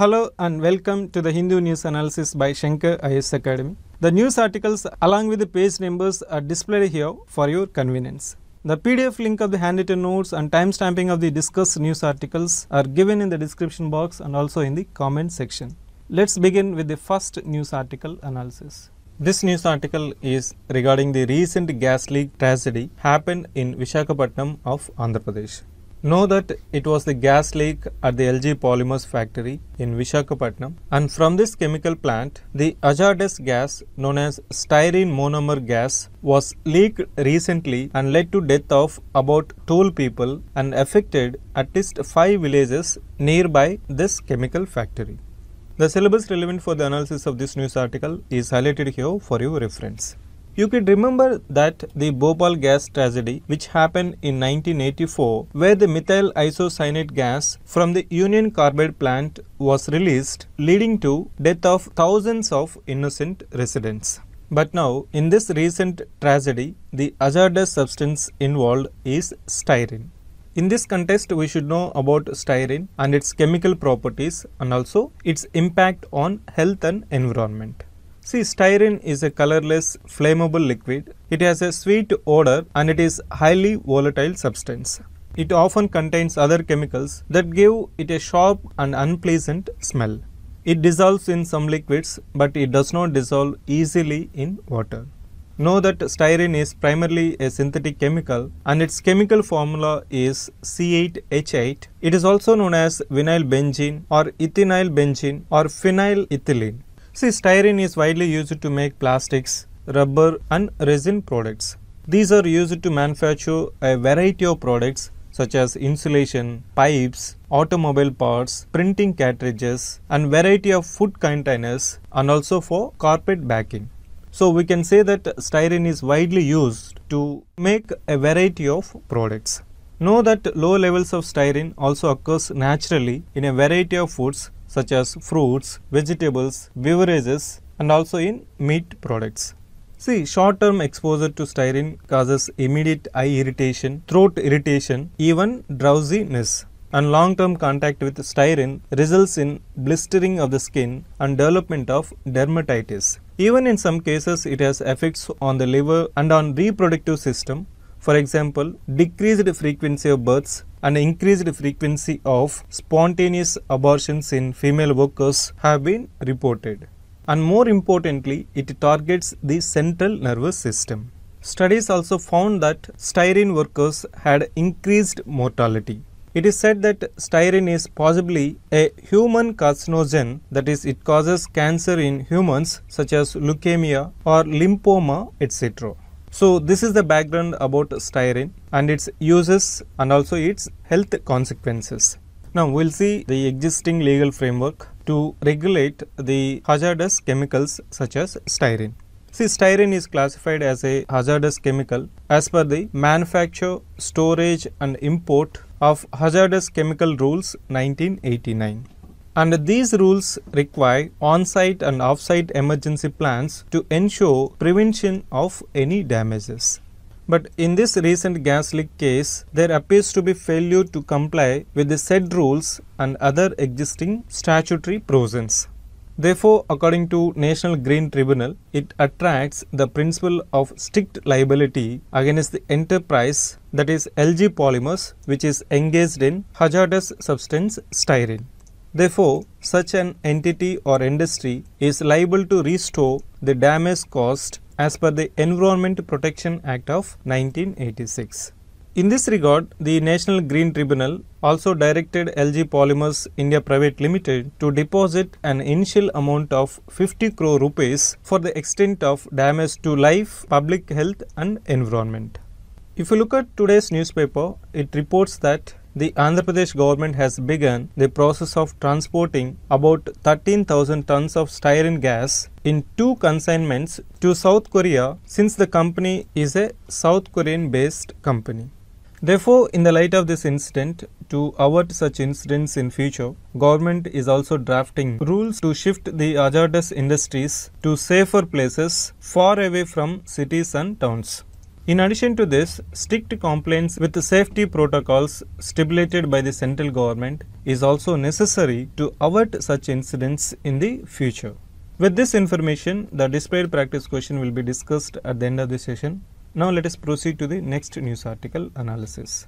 Hello and welcome to the Hindu News Analysis by Shankar IS Academy. The news articles along with the page numbers are displayed here for your convenience. The PDF link of the handwritten notes and timestamping of the discussed news articles are given in the description box and also in the comment section. Let's begin with the first news article analysis. This news article is regarding the recent gas leak tragedy happened in Vishakhapatnam of Andhra Pradesh. Know that it was the gas leak at the LG Polymers factory in Vishakhapatnam and from this chemical plant the hazardous gas known as styrene monomer gas was leaked recently and led to death of about 12 people and affected at least 5 villages nearby this chemical factory. The syllabus relevant for the analysis of this news article is highlighted here for your reference. You could remember that the Bhopal gas tragedy which happened in 1984 where the methyl isocyanate gas from the Union Carbide plant was released leading to death of thousands of innocent residents. But now, in this recent tragedy, the hazardous substance involved is styrene. In this context, we should know about styrene and its chemical properties and also its impact on health and environment. See, styrene is a colorless, flammable liquid. It has a sweet odor and it is highly volatile substance. It often contains other chemicals that give it a sharp and unpleasant smell. It dissolves in some liquids, but it does not dissolve easily in water. Know that styrene is primarily a synthetic chemical and its chemical formula is C8H8. It is also known as vinyl benzene or ethinyl benzene or phenyl ethylene. See, styrene is widely used to make plastics, rubber and resin products. These are used to manufacture a variety of products such as insulation, pipes, automobile parts, printing cartridges and variety of food containers and also for carpet backing. So we can say that styrene is widely used to make a variety of products. Know that low levels of styrene also occurs naturally in a variety of foods such as fruits, vegetables, beverages and also in meat products. See, short-term exposure to styrene causes immediate eye irritation, throat irritation, even drowsiness. And long-term contact with styrene results in blistering of the skin and development of dermatitis. Even in some cases, it has effects on the liver and on reproductive system. For example, decreased frequency of births, and increased frequency of spontaneous abortions in female workers have been reported. And more importantly, it targets the central nervous system. Studies also found that styrene workers had increased mortality. It is said that styrene is possibly a human carcinogen, that is, it causes cancer in humans such as leukemia or lymphoma, etc. So this is the background about styrene and its uses and also its health consequences. Now we'll see the existing legal framework to regulate the hazardous chemicals such as styrene. See, styrene is classified as a hazardous chemical as per the Manufacture, Storage and Import of Hazardous Chemical Rules 1989. And these rules require on-site and off-site emergency plans to ensure prevention of any damages. But in this recent gas leak case, there appears to be failure to comply with the said rules and other existing statutory provisions. Therefore, according to National Green Tribunal, it attracts the principle of strict liability against the enterprise that is LG Polymers which is engaged in hazardous substance styrene. Therefore, such an entity or industry is liable to restore the damage caused as per the Environment Protection Act of 1986. In this regard, the National Green Tribunal also directed LG Polymers India Private Limited to deposit an initial amount of 50 crore rupees for the extent of damage to life, public health and environment. If you look at today's newspaper, it reports that the Andhra Pradesh government has begun the process of transporting about 13,000 tons of styrene gas in two consignments to South Korea since the company is a South Korean based company. Therefore, in the light of this incident, to avert such incidents in future, government is also drafting rules to shift the hazardous industries to safer places far away from cities and towns. In addition to this, strict compliance with the safety protocols stipulated by the central government is also necessary to avert such incidents in the future. With this information, the displayed practice question will be discussed at the end of the session. Now let us proceed to the next news article analysis.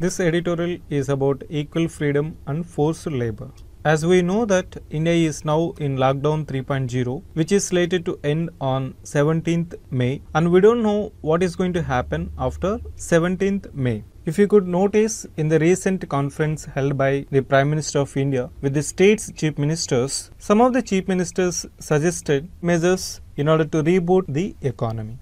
This editorial is about equal freedom and forced labor. As we know that India is now in lockdown 3.0 which is slated to end on 17th May and we don't know what is going to happen after 17th May. If you could notice in the recent conference held by the Prime Minister of India with the state's chief ministers, some of the chief ministers suggested measures in order to reboot the economy.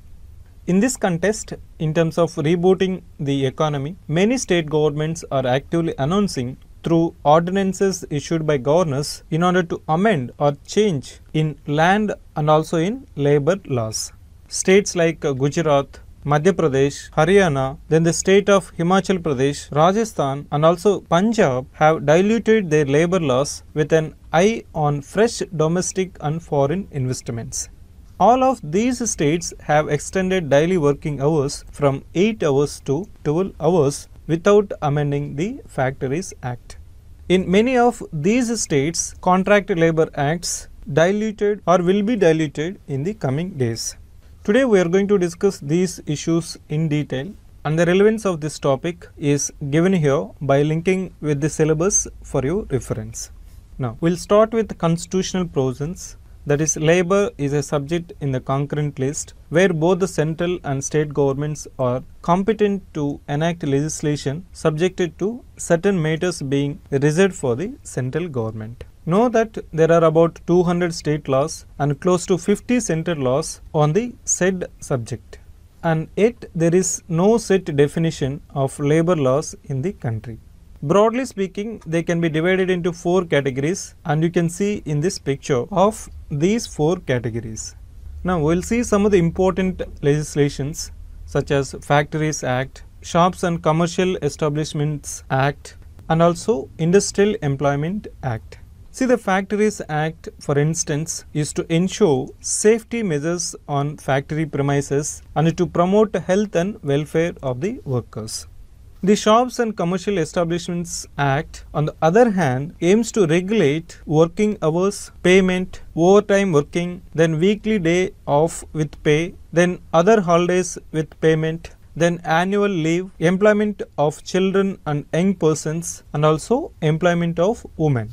In this contest, in terms of rebooting the economy, many state governments are actively announcing through ordinances issued by governors in order to amend or change in land and also in labor laws. States like Gujarat, Madhya Pradesh, Haryana, then the state of Himachal Pradesh, Rajasthan, and also Punjab have diluted their labor laws with an eye on fresh domestic and foreign investments. All of these states have extended daily working hours from 8 hours to 12 hours without amending the Factories Act. In many of these states, contract labor acts diluted or will be diluted in the coming days. Today we are going to discuss these issues in detail and the relevance of this topic is given here by linking with the syllabus for your reference. Now we'll start with constitutional provisions that is, labor is a subject in the concurrent list where both the central and state governments are competent to enact legislation subjected to certain matters being reserved for the central government. Know that there are about 200 state laws and close to 50 central laws on the said subject. And yet there is no set definition of labor laws in the country. Broadly speaking, they can be divided into four categories and you can see in this picture of these four categories. Now we'll see some of the important legislations such as Factories Act, Shops and Commercial Establishments Act and also Industrial Employment Act. See the Factories Act for instance is to ensure safety measures on factory premises and to promote health and welfare of the workers. The Shops and Commercial Establishments Act, on the other hand, aims to regulate working hours, payment, overtime working, then weekly day off with pay, then other holidays with payment, then annual leave, employment of children and young persons, and also employment of women.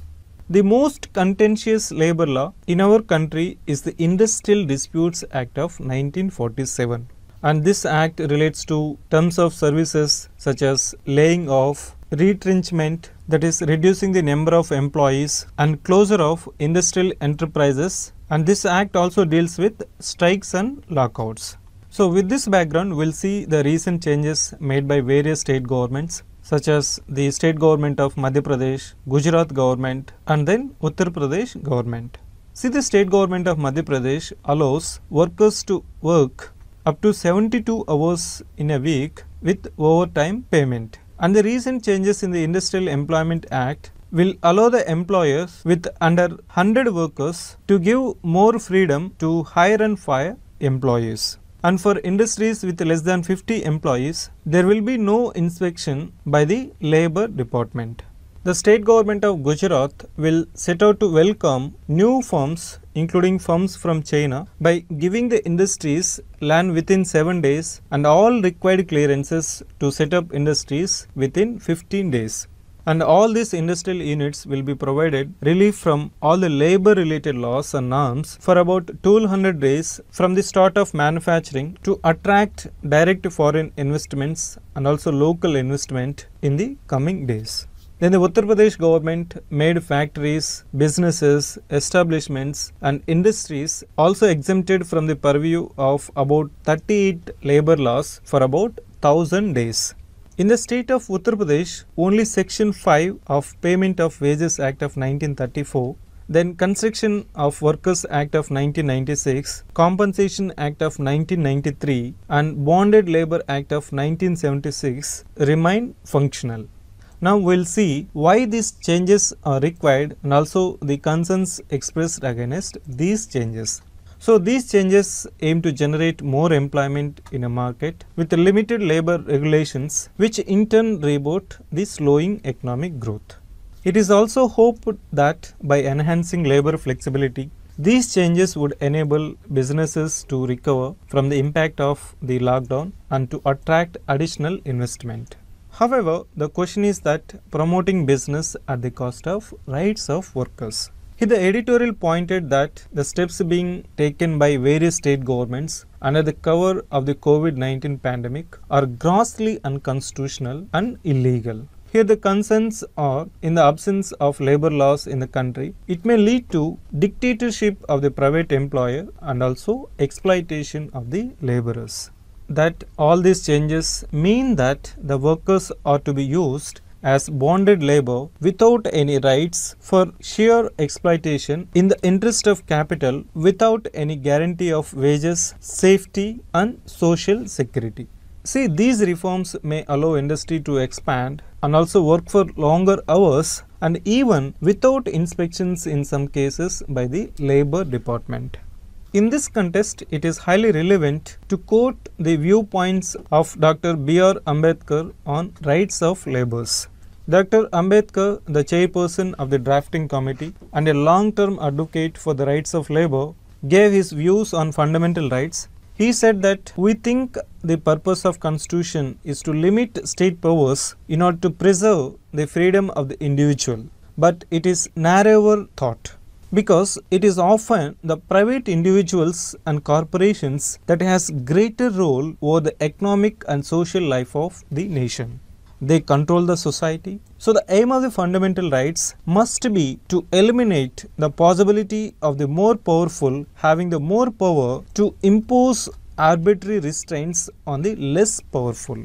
The most contentious labor law in our country is the Industrial Disputes Act of 1947 and this act relates to terms of services such as laying off, retrenchment that is reducing the number of employees and closure of industrial enterprises and this act also deals with strikes and lockouts. So with this background we'll see the recent changes made by various state governments such as the state government of Madhya Pradesh, Gujarat government and then Uttar Pradesh government. See the state government of Madhya Pradesh allows workers to work up to 72 hours in a week with overtime payment. And the recent changes in the Industrial Employment Act will allow the employers with under 100 workers to give more freedom to hire and fire employees. And for industries with less than 50 employees, there will be no inspection by the labor department. The state government of Gujarat will set out to welcome new firms including firms from China by giving the industries land within 7 days and all required clearances to set up industries within 15 days. And all these industrial units will be provided relief from all the labor related laws and norms for about 200 days from the start of manufacturing to attract direct foreign investments and also local investment in the coming days. Then the Uttar Pradesh government made factories, businesses, establishments and industries also exempted from the purview of about 38 labor laws for about 1000 days. In the state of Uttar Pradesh, only section 5 of Payment of Wages Act of 1934 then Construction of Workers Act of 1996, Compensation Act of 1993 and Bonded Labor Act of 1976 remain functional. Now we will see why these changes are required and also the concerns expressed against these changes. So these changes aim to generate more employment in a market with limited labor regulations which in turn reboot the slowing economic growth. It is also hoped that by enhancing labor flexibility, these changes would enable businesses to recover from the impact of the lockdown and to attract additional investment. However, the question is that promoting business at the cost of rights of workers. Here the editorial pointed that the steps being taken by various state governments under the cover of the COVID-19 pandemic are grossly unconstitutional and illegal. Here the concerns are in the absence of labor laws in the country, it may lead to dictatorship of the private employer and also exploitation of the laborers that all these changes mean that the workers are to be used as bonded labor without any rights for sheer exploitation in the interest of capital without any guarantee of wages, safety and social security. See, these reforms may allow industry to expand and also work for longer hours and even without inspections in some cases by the labor department. In this contest, it is highly relevant to quote the viewpoints of Dr. B.R. Ambedkar on rights of laborers. Dr. Ambedkar, the chairperson of the drafting committee and a long-term advocate for the rights of labor, gave his views on fundamental rights. He said that we think the purpose of constitution is to limit state powers in order to preserve the freedom of the individual, but it is narrower thought because it is often the private individuals and corporations that has greater role over the economic and social life of the nation. They control the society. So the aim of the fundamental rights must be to eliminate the possibility of the more powerful having the more power to impose arbitrary restraints on the less powerful.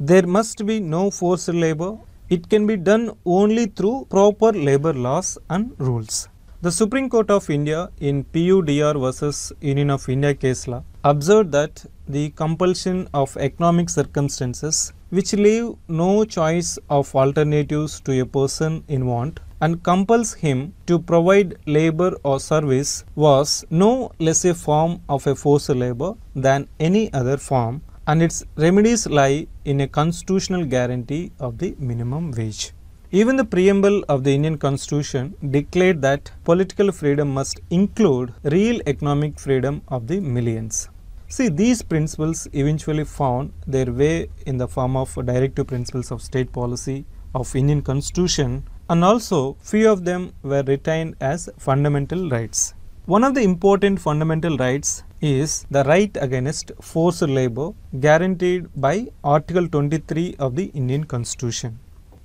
There must be no forced labor. It can be done only through proper labor laws and rules. The Supreme Court of India in PUDR versus Union of India case law observed that the compulsion of economic circumstances which leave no choice of alternatives to a person in want and compels him to provide labor or service was no less a form of a forced labor than any other form and its remedies lie in a constitutional guarantee of the minimum wage. Even the preamble of the Indian constitution declared that political freedom must include real economic freedom of the millions. See, these principles eventually found their way in the form of directive principles of state policy of Indian constitution and also few of them were retained as fundamental rights. One of the important fundamental rights is the right against forced labor guaranteed by Article 23 of the Indian Constitution.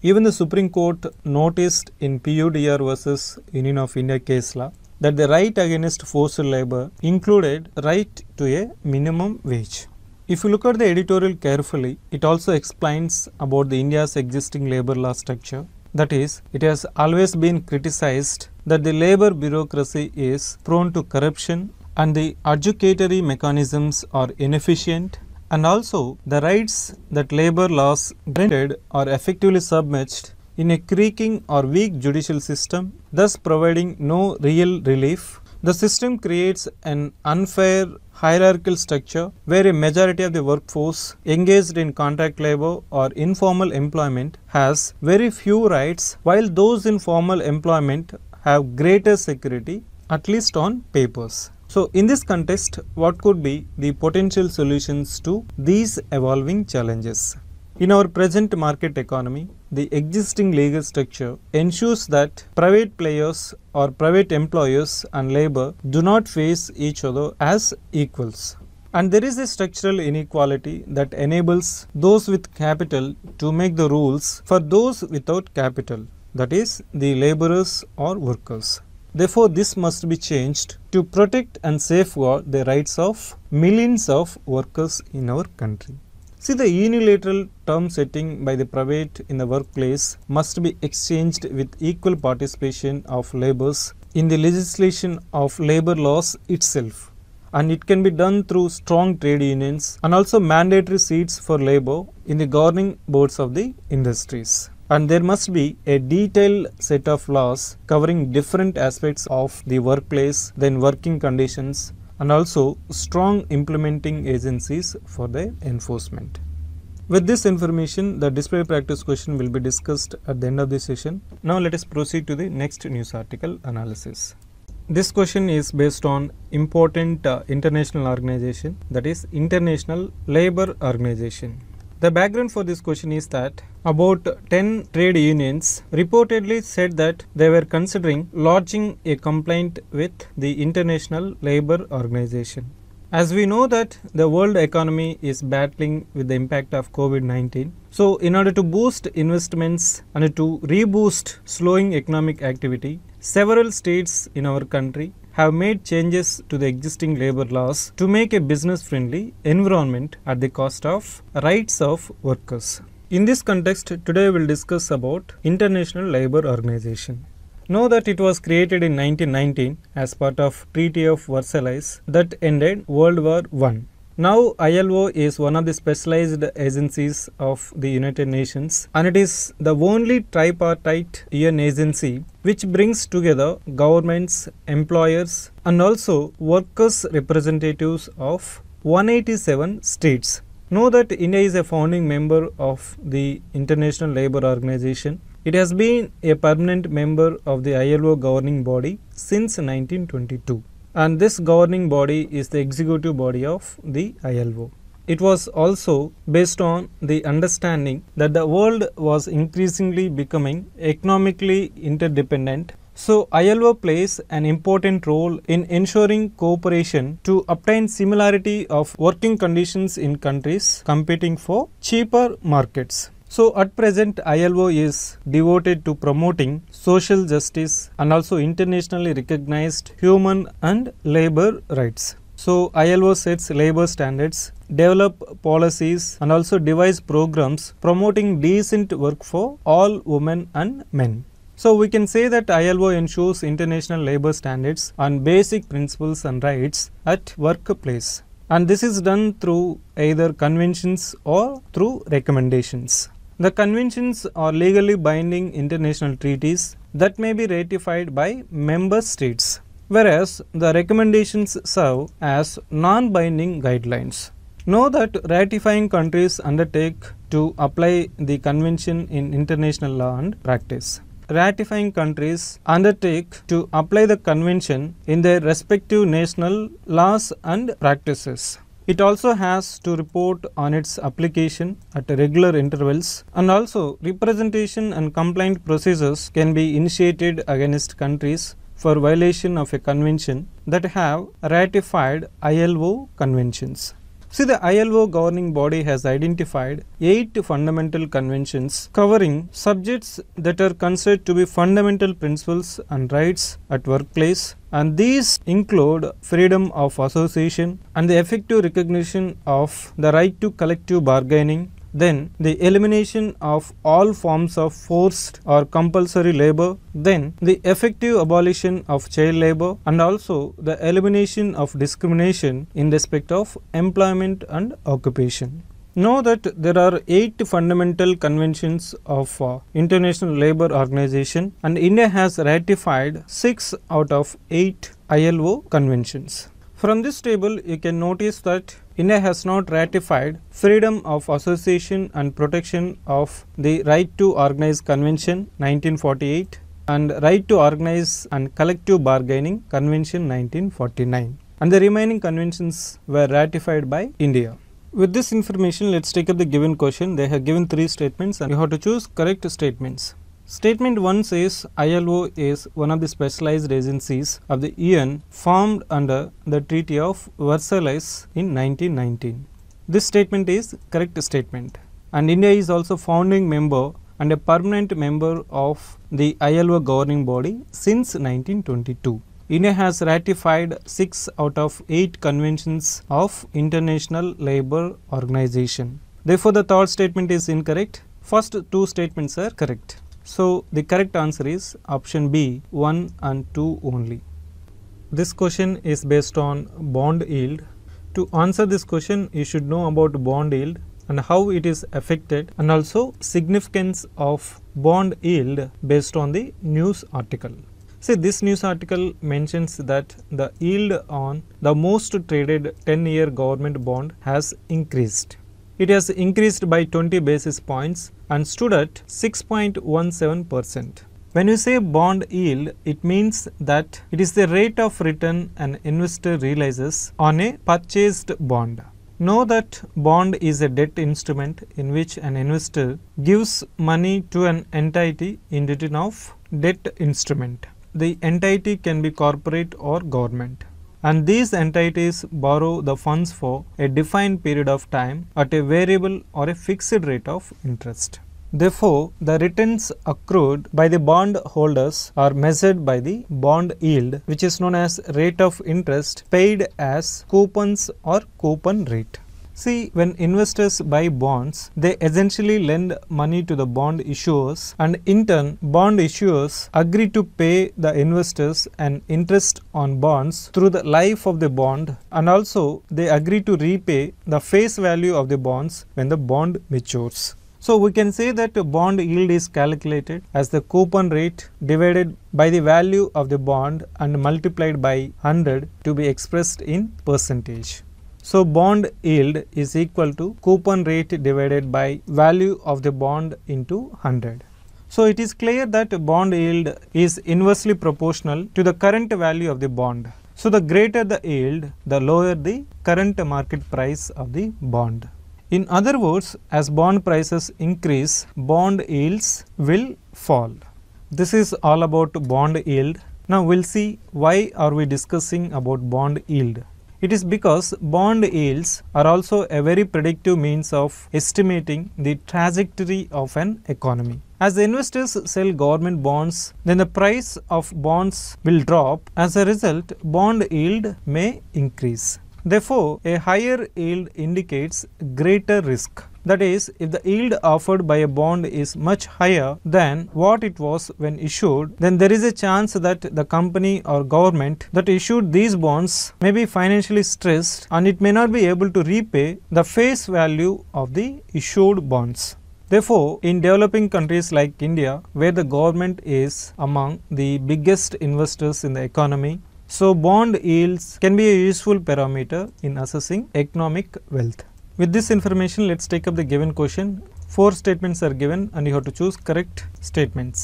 Even the Supreme Court noticed in PUDR versus Union of India case law that the right against forced labor included right to a minimum wage. If you look at the editorial carefully, it also explains about the India's existing labor law structure. That is, it has always been criticized that the labor bureaucracy is prone to corruption and the adjudicatory mechanisms are inefficient and also the rights that labor laws granted are effectively submerged in a creaking or weak judicial system, thus providing no real relief. The system creates an unfair hierarchical structure where a majority of the workforce engaged in contract labor or informal employment has very few rights while those in formal employment have greater security at least on papers. So in this context, what could be the potential solutions to these evolving challenges? In our present market economy, the existing legal structure ensures that private players or private employers and labor do not face each other as equals. And there is a structural inequality that enables those with capital to make the rules for those without capital, that is, the laborers or workers. Therefore, this must be changed to protect and safeguard the rights of millions of workers in our country. See, the unilateral term setting by the private in the workplace must be exchanged with equal participation of laborers in the legislation of labor laws itself. And it can be done through strong trade unions and also mandatory seats for labor in the governing boards of the industries and there must be a detailed set of laws covering different aspects of the workplace, then working conditions and also strong implementing agencies for the enforcement. With this information, the display practice question will be discussed at the end of this session. Now let us proceed to the next news article analysis. This question is based on important uh, international organization that is International Labor Organization. The background for this question is that about 10 trade unions reportedly said that they were considering lodging a complaint with the International Labour Organization. As we know that the world economy is battling with the impact of COVID-19, so in order to boost investments and to reboost slowing economic activity, several states in our country have made changes to the existing labor laws to make a business friendly environment at the cost of rights of workers. In this context, today we will discuss about International Labour Organization. Know that it was created in 1919 as part of Treaty of Versailles that ended World War I. Now ILO is one of the specialized agencies of the United Nations and it is the only tripartite UN agency which brings together governments, employers and also workers representatives of 187 states Know that India is a founding member of the International Labour Organization. It has been a permanent member of the ILO governing body since 1922 and this governing body is the executive body of the ILO. It was also based on the understanding that the world was increasingly becoming economically interdependent so ILO plays an important role in ensuring cooperation to obtain similarity of working conditions in countries competing for cheaper markets. So at present ILO is devoted to promoting social justice and also internationally recognized human and labor rights. So ILO sets labor standards, develop policies and also devise programs promoting decent work for all women and men. So we can say that ILO ensures international labor standards and basic principles and rights at workplace. And this is done through either conventions or through recommendations. The conventions are legally binding international treaties that may be ratified by member states, whereas the recommendations serve as non-binding guidelines. Know that ratifying countries undertake to apply the convention in international law and practice ratifying countries undertake to apply the convention in their respective national laws and practices. It also has to report on its application at regular intervals and also representation and complaint procedures can be initiated against countries for violation of a convention that have ratified ILO conventions. See, the ILO governing body has identified eight fundamental conventions covering subjects that are considered to be fundamental principles and rights at workplace, and these include freedom of association and the effective recognition of the right to collective bargaining, then the elimination of all forms of forced or compulsory labor, then the effective abolition of child labor and also the elimination of discrimination in respect of employment and occupation. Know that there are eight fundamental conventions of uh, International Labour Organization and India has ratified six out of eight ILO conventions. From this table, you can notice that India has not ratified Freedom of Association and Protection of the Right to Organize Convention 1948 and Right to Organize and Collective Bargaining Convention 1949 and the remaining conventions were ratified by India. With this information, let's take up the given question. They have given three statements and you have to choose correct statements. Statement 1 says ILO is one of the specialized agencies of the UN formed under the Treaty of Versailles in 1919. This statement is correct statement and India is also founding member and a permanent member of the ILO governing body since 1922. India has ratified 6 out of 8 conventions of International Labour Organization. Therefore, the third statement is incorrect. First two statements are correct. So, the correct answer is option B 1 and 2 only. This question is based on bond yield. To answer this question, you should know about bond yield and how it is affected and also significance of bond yield based on the news article. See this news article mentions that the yield on the most traded 10 year government bond has increased. It has increased by 20 basis points and stood at 6.17%. When you say bond yield, it means that it is the rate of return an investor realizes on a purchased bond. Know that bond is a debt instrument in which an investor gives money to an entity in return of debt instrument. The entity can be corporate or government and these entities borrow the funds for a defined period of time at a variable or a fixed rate of interest. Therefore, the returns accrued by the bond holders are measured by the bond yield which is known as rate of interest paid as coupons or coupon rate. See, when investors buy bonds, they essentially lend money to the bond issuers and in turn, bond issuers agree to pay the investors an interest on bonds through the life of the bond and also they agree to repay the face value of the bonds when the bond matures. So we can say that bond yield is calculated as the coupon rate divided by the value of the bond and multiplied by 100 to be expressed in percentage. So, bond yield is equal to coupon rate divided by value of the bond into 100. So, it is clear that bond yield is inversely proportional to the current value of the bond. So, the greater the yield, the lower the current market price of the bond. In other words, as bond prices increase, bond yields will fall. This is all about bond yield. Now, we will see why are we discussing about bond yield. It is because bond yields are also a very predictive means of estimating the trajectory of an economy. As the investors sell government bonds, then the price of bonds will drop. As a result, bond yield may increase. Therefore, a higher yield indicates greater risk. That is, if the yield offered by a bond is much higher than what it was when issued, then there is a chance that the company or government that issued these bonds may be financially stressed and it may not be able to repay the face value of the issued bonds. Therefore, in developing countries like India, where the government is among the biggest investors in the economy, so bond yields can be a useful parameter in assessing economic wealth. With this information, let's take up the given question. Four statements are given and you have to choose correct statements.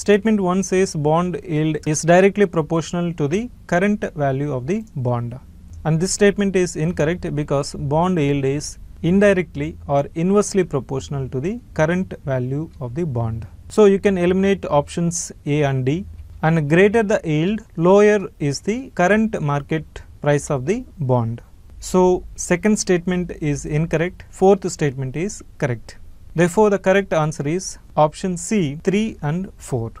Statement 1 says bond yield is directly proportional to the current value of the bond. And this statement is incorrect because bond yield is indirectly or inversely proportional to the current value of the bond. So you can eliminate options A and D and greater the yield, lower is the current market price of the bond. So second statement is incorrect, fourth statement is correct. Therefore the correct answer is option C 3 and 4.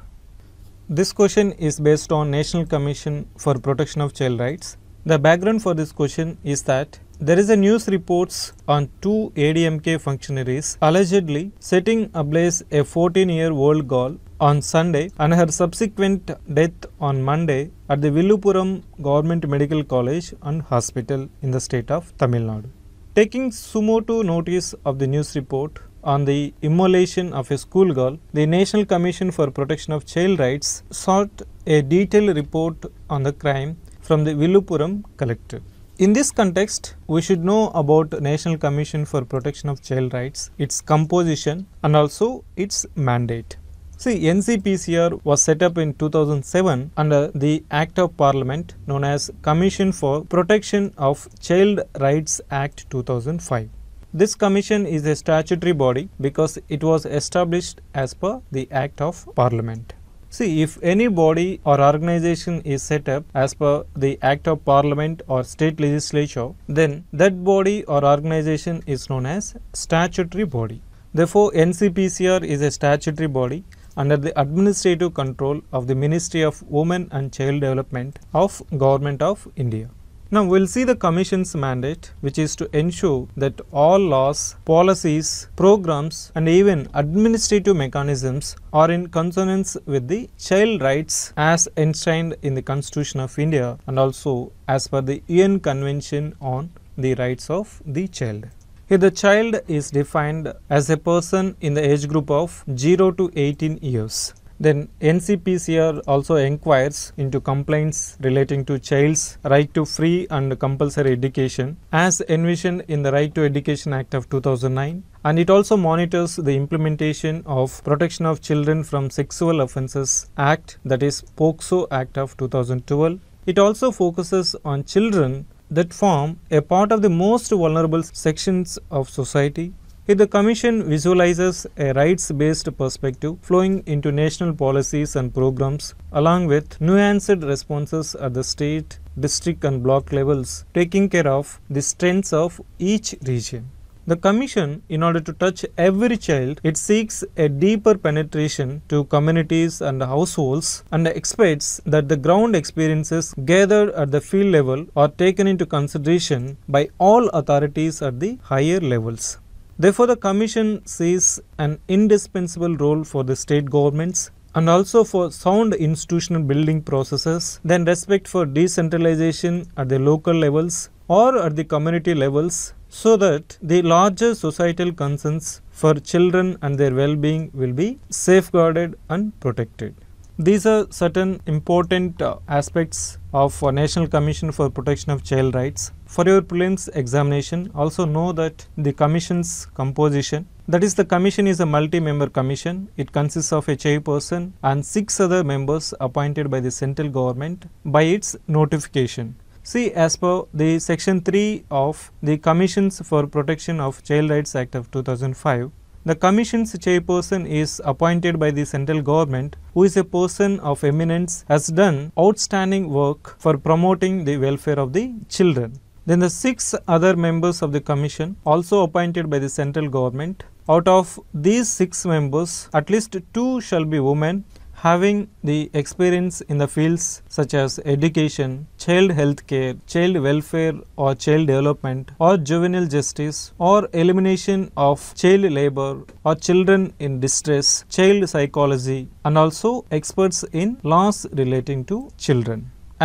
This question is based on National Commission for Protection of Child Rights. The background for this question is that there is a news reports on two ADMK functionaries allegedly setting ablaze a 14-year-old girl on Sunday and her subsequent death on Monday at the Villupuram Government Medical College and Hospital in the state of Tamil Nadu. Taking sumoto notice of the news report on the immolation of a schoolgirl, the National Commission for Protection of Child Rights sought a detailed report on the crime from the Villupuram collector. In this context, we should know about National Commission for Protection of Child Rights, its composition and also its mandate. See, NCPCR was set up in 2007 under the Act of Parliament known as Commission for Protection of Child Rights Act 2005. This commission is a statutory body because it was established as per the Act of Parliament. See, if any body or organization is set up as per the Act of Parliament or state legislature, then that body or organization is known as statutory body. Therefore, NCPCR is a statutory body under the administrative control of the Ministry of Women and Child Development of Government of India. Now we'll see the Commission's mandate which is to ensure that all laws, policies, programs and even administrative mechanisms are in consonance with the child rights as enshrined in the Constitution of India and also as per the UN Convention on the Rights of the Child. Here the child is defined as a person in the age group of 0 to 18 years then NCPCR also inquires into complaints relating to child's right to free and compulsory education as envisioned in the Right to Education Act of 2009 and it also monitors the implementation of Protection of Children from Sexual Offences Act that is POCSO Act of 2012. It also focuses on children that form a part of the most vulnerable sections of society if the Commission visualizes a rights-based perspective flowing into national policies and programs along with nuanced responses at the state, district and block levels taking care of the strengths of each region. The Commission, in order to touch every child, it seeks a deeper penetration to communities and households and expects that the ground experiences gathered at the field level are taken into consideration by all authorities at the higher levels. Therefore, the Commission sees an indispensable role for the state governments and also for sound institutional building processes, then respect for decentralization at the local levels or at the community levels so that the larger societal concerns for children and their well-being will be safeguarded and protected. These are certain important uh, aspects of uh, National Commission for Protection of Child Rights. For your prelims examination, also know that the commission's composition, that is the commission is a multi-member commission. It consists of a chairperson and six other members appointed by the central government by its notification. See, as per the section 3 of the Commissions for Protection of Child Rights Act of 2005, the Commission's chairperson is appointed by the central government, who is a person of eminence, has done outstanding work for promoting the welfare of the children. Then the six other members of the commission, also appointed by the central government. Out of these six members, at least two shall be women having the experience in the fields such as education, child health care, child welfare or child development or juvenile justice or elimination of child labor or children in distress, child psychology and also experts in laws relating to children.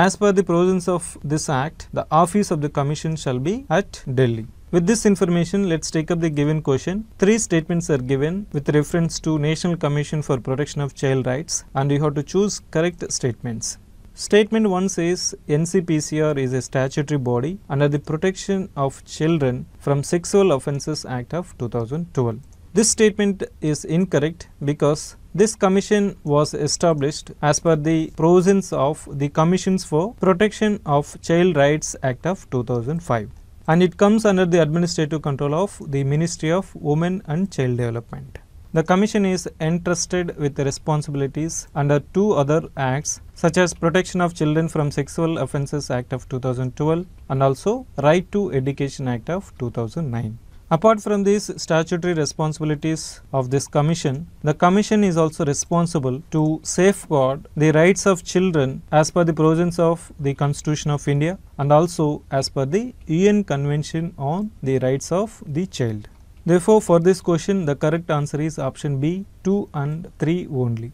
As per the provisions of this Act, the office of the Commission shall be at Delhi. With this information, let's take up the given question. Three statements are given with reference to National Commission for Protection of Child Rights and you have to choose correct statements. Statement 1 says NCPCR is a statutory body under the Protection of Children from Sexual Offences Act of 2012. This statement is incorrect because this commission was established as per the provisions of the Commissions for Protection of Child Rights Act of 2005 and it comes under the administrative control of the Ministry of Women and Child Development. The Commission is entrusted with responsibilities under two other acts such as Protection of Children from Sexual Offences Act of 2012 and also Right to Education Act of 2009. Apart from these statutory responsibilities of this commission, the commission is also responsible to safeguard the rights of children as per the provisions of the Constitution of India and also as per the UN Convention on the Rights of the Child. Therefore, for this question, the correct answer is option B, 2 and 3 only.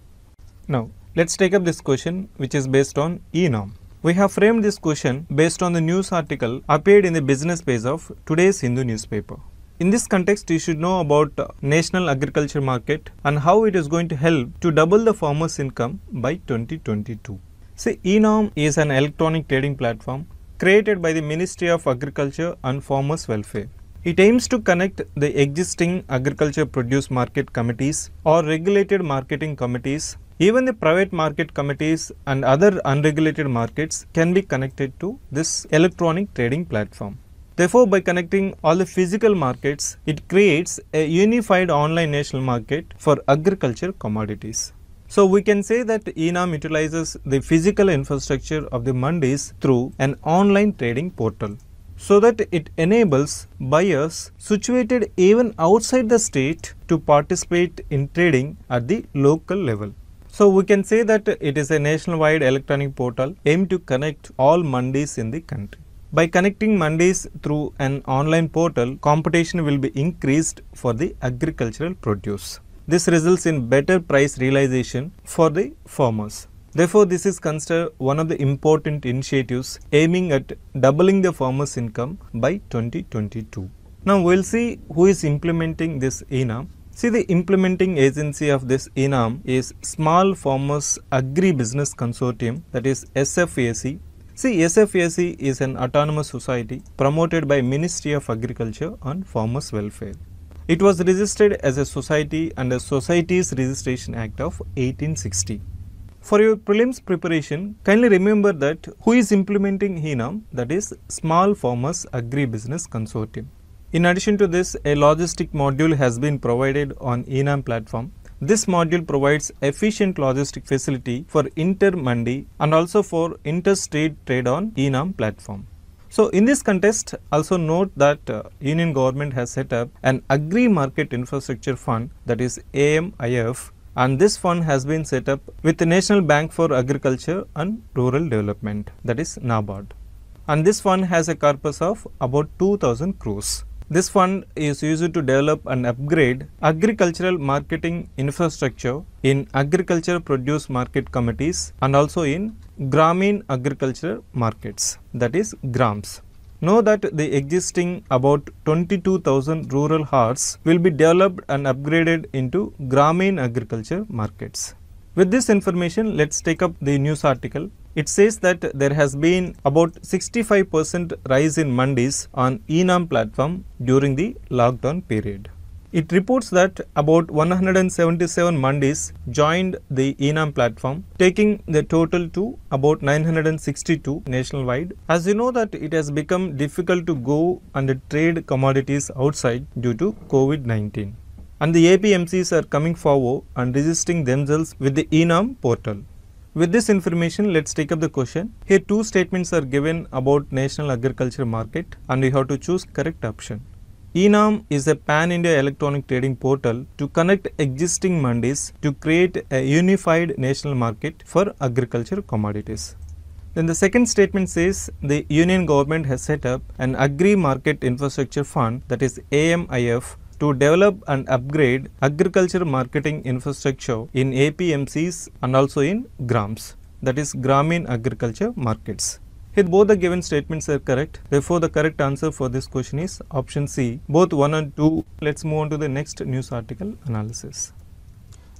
Now, let's take up this question which is based on E norm. We have framed this question based on the news article appeared in the business page of today's Hindu newspaper. In this context, you should know about uh, national agriculture market and how it is going to help to double the farmer's income by 2022. See, Enorm is an electronic trading platform created by the Ministry of Agriculture and Farmers Welfare. It aims to connect the existing agriculture produce market committees or regulated marketing committees. Even the private market committees and other unregulated markets can be connected to this electronic trading platform. Therefore, by connecting all the physical markets, it creates a unified online national market for agriculture commodities. So we can say that ENAM utilizes the physical infrastructure of the mandis through an online trading portal so that it enables buyers situated even outside the state to participate in trading at the local level. So we can say that it is a nationwide electronic portal aimed to connect all mandis in the country. By connecting mandis through an online portal, competition will be increased for the agricultural produce. This results in better price realization for the farmers. Therefore, this is considered one of the important initiatives aiming at doubling the farmers' income by 2022. Now, we'll see who is implementing this ENAM. See, the implementing agency of this ENAM is Small Farmers Agri-Business Consortium, that is SFAC, See SFAC is an autonomous society promoted by Ministry of Agriculture and Farmers Welfare. It was registered as a society under Societies Registration Act of 1860. For your prelims preparation, kindly remember that who is implementing HENAM that is Small Farmers Agribusiness Consortium. In addition to this, a logistic module has been provided on ENAM platform this module provides efficient logistic facility for inter-Mandi and also for interstate trade on ENAM platform. So in this context, also note that uh, Union government has set up an Agri Market Infrastructure Fund that is AMIF and this fund has been set up with the National Bank for Agriculture and Rural Development that is NABARD and this fund has a corpus of about 2000 crores. This fund is used to develop and upgrade agricultural marketing infrastructure in agriculture produce market committees and also in Gramin agriculture markets that is grams. Know that the existing about 22,000 rural HARs will be developed and upgraded into Gramin agriculture markets. With this information, let's take up the news article it says that there has been about 65% rise in Mondays on Enam platform during the lockdown period. It reports that about 177 Mondays joined the Enam platform, taking the total to about 962 nationwide. As you know that it has become difficult to go and trade commodities outside due to COVID-19. And the APMCs are coming forward and registering themselves with the Enam portal. With this information, let's take up the question. Here two statements are given about national agriculture market and we have to choose correct option. ENAM is a pan-India electronic trading portal to connect existing mandis to create a unified national market for agriculture commodities. Then the second statement says the union government has set up an agri market infrastructure fund that is AMIF to develop and upgrade agriculture marketing infrastructure in APMCs and also in GRAMs, that is Gramin Agriculture Markets. If both the given statements are correct, therefore the correct answer for this question is option C, both 1 and 2. Let's move on to the next news article analysis.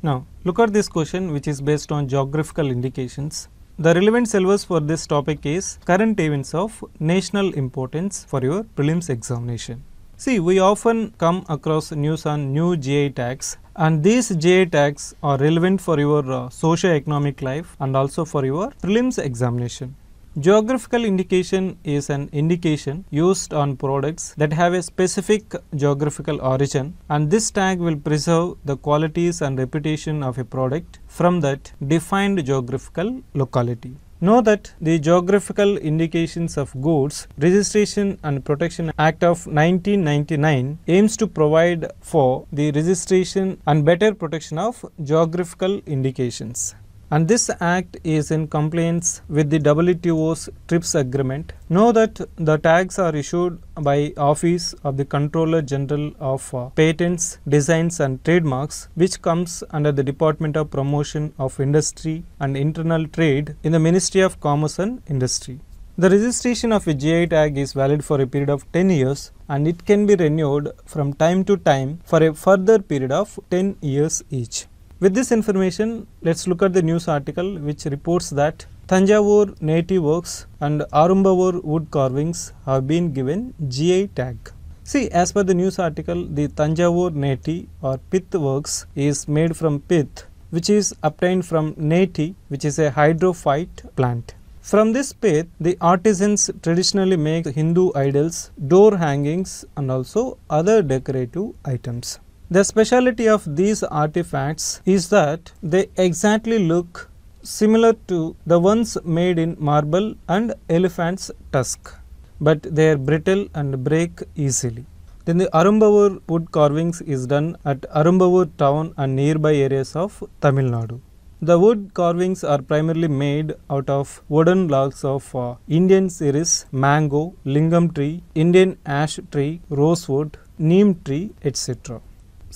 Now, look at this question which is based on geographical indications. The relevant syllabus for this topic is current events of national importance for your prelims examination. See, we often come across news on new GI tags and these GI tags are relevant for your uh, socio-economic life and also for your prelims examination. Geographical indication is an indication used on products that have a specific geographical origin and this tag will preserve the qualities and reputation of a product from that defined geographical locality. Know that the Geographical Indications of Goods Registration and Protection Act of 1999 aims to provide for the registration and better protection of geographical indications and this act is in compliance with the WTO's TRIPS agreement. Know that the tags are issued by Office of the Controller General of uh, Patents, Designs and Trademarks which comes under the Department of Promotion of Industry and Internal Trade in the Ministry of Commerce and Industry. The registration of a GI tag is valid for a period of 10 years and it can be renewed from time to time for a further period of 10 years each. With this information, let's look at the news article which reports that Tanjavur native works and Arumbavur wood carvings have been given GI tag. See, as per the news article, the Tanjavur neti or pith works is made from pith which is obtained from neti which is a hydrophyte plant. From this pith, the artisans traditionally make Hindu idols, door hangings and also other decorative items. The speciality of these artifacts is that they exactly look similar to the ones made in marble and elephant's tusk, but they are brittle and break easily. Then the Arumbavur wood carvings is done at Arumbavur town and nearby areas of Tamil Nadu. The wood carvings are primarily made out of wooden logs of uh, Indian series, mango, lingam tree, Indian ash tree, rosewood, neem tree, etc.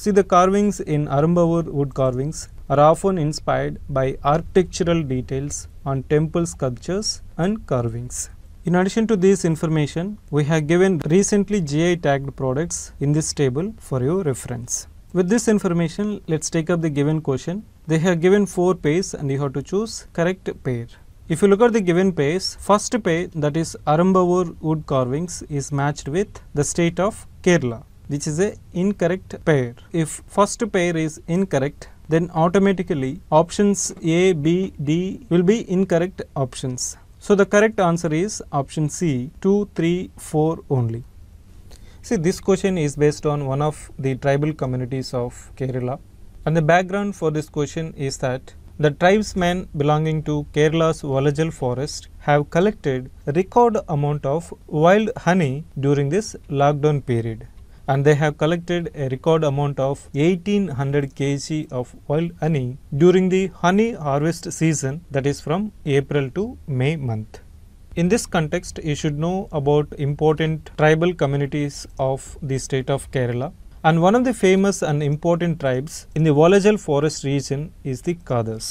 See the carvings in Arambavur wood carvings are often inspired by architectural details on temple sculptures and carvings. In addition to this information, we have given recently GI tagged products in this table for your reference. With this information, let's take up the given question. They have given 4 pairs and you have to choose correct pair. If you look at the given pairs, first pair that is Arambavur wood carvings is matched with the state of Kerala which is a incorrect pair. If first pair is incorrect then automatically options A, B, D will be incorrect options. So the correct answer is option C 2, 3, 4 only. See this question is based on one of the tribal communities of Kerala and the background for this question is that the tribesmen belonging to Kerala's Valajal forest have collected record amount of wild honey during this lockdown period and they have collected a record amount of 1800 kg of wild honey during the honey harvest season that is from April to May month. In this context, you should know about important tribal communities of the state of Kerala. And one of the famous and important tribes in the Volagel forest region is the Kadas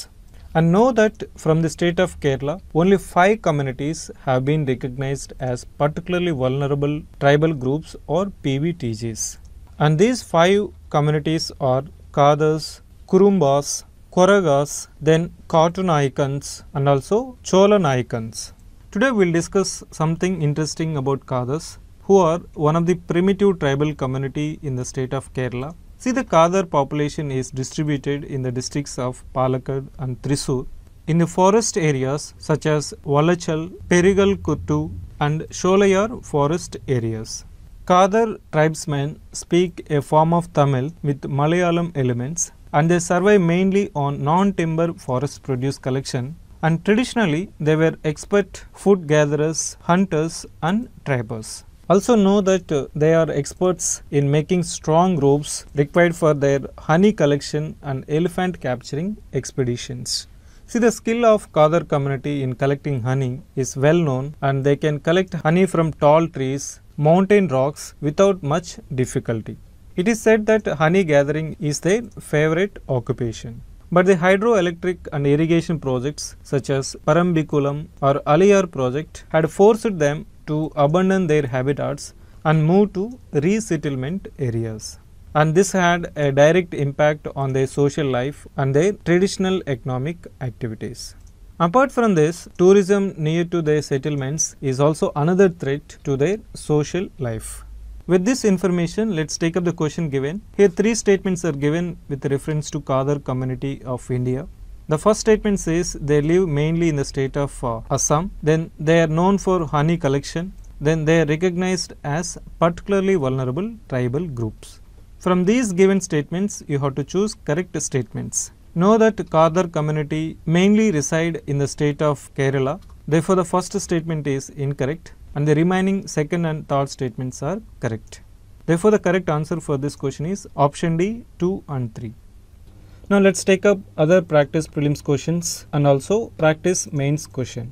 and know that from the state of Kerala, only five communities have been recognized as particularly vulnerable tribal groups or PVTGs. And these five communities are Kadas, Kurumbas, Koragas, then Cartoon Icons and also Cholan Icons. Today we'll discuss something interesting about Kadas, who are one of the primitive tribal community in the state of Kerala See the Kadar population is distributed in the districts of Palakkad and Thrissur. In the forest areas such as Valachal, Perigal Kuttu and Sholayar forest areas. Kadar tribesmen speak a form of Tamil with Malayalam elements and they survive mainly on non-timber forest produce collection and traditionally they were expert food gatherers, hunters and trappers. Also know that uh, they are experts in making strong ropes required for their honey collection and elephant capturing expeditions. See the skill of Kadar community in collecting honey is well known and they can collect honey from tall trees, mountain rocks without much difficulty. It is said that honey gathering is their favorite occupation. But the hydroelectric and irrigation projects such as Parambikulam or Aliyar project had forced them to abandon their habitats and move to resettlement areas. And this had a direct impact on their social life and their traditional economic activities. Apart from this, tourism near to their settlements is also another threat to their social life. With this information, let's take up the question given. Here three statements are given with reference to Kadar community of India. The first statement says they live mainly in the state of uh, Assam. Then they are known for honey collection. Then they are recognized as particularly vulnerable tribal groups. From these given statements, you have to choose correct statements. Know that Kadar community mainly reside in the state of Kerala. Therefore, the first statement is incorrect and the remaining second and third statements are correct. Therefore, the correct answer for this question is option D 2 and 3. Now let's take up other practice prelims questions and also practice mains question.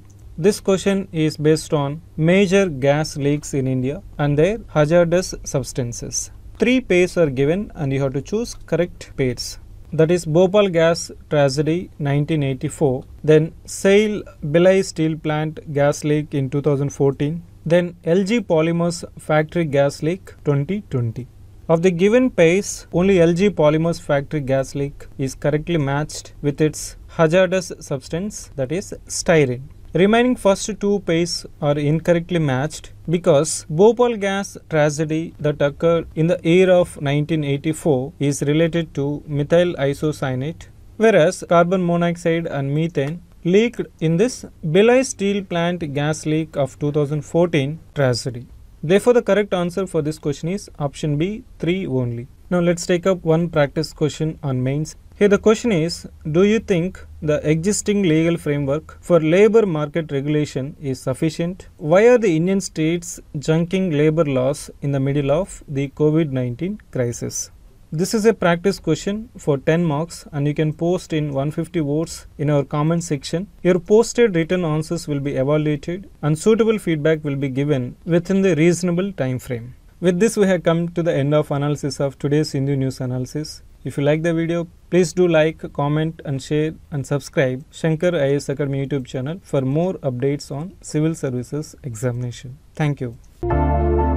This question is based on major gas leaks in India and their hazardous substances. Three pairs are given and you have to choose correct pairs. That is Bhopal gas tragedy 1984, then SAIL Bilai steel plant gas leak in 2014, then LG polymers factory gas leak 2020. Of the given pace, only LG Polymers factory gas leak is correctly matched with its hazardous substance that is styrene. Remaining first two pays are incorrectly matched because Bhopal gas tragedy that occurred in the year of 1984 is related to methyl isocyanate, whereas carbon monoxide and methane leaked in this Belay steel plant gas leak of 2014 tragedy. Therefore, the correct answer for this question is option B, 3 only. Now let's take up one practice question on mains. Here the question is, do you think the existing legal framework for labor market regulation is sufficient? Why are the Indian states junking labor laws in the middle of the COVID-19 crisis? This is a practice question for 10 marks and you can post in 150 words in our comment section. Your posted written answers will be evaluated and suitable feedback will be given within the reasonable time frame. With this we have come to the end of analysis of today's Hindu news analysis. If you like the video, please do like, comment and share and subscribe Shankar IAS Academy YouTube channel for more updates on civil services examination. Thank you.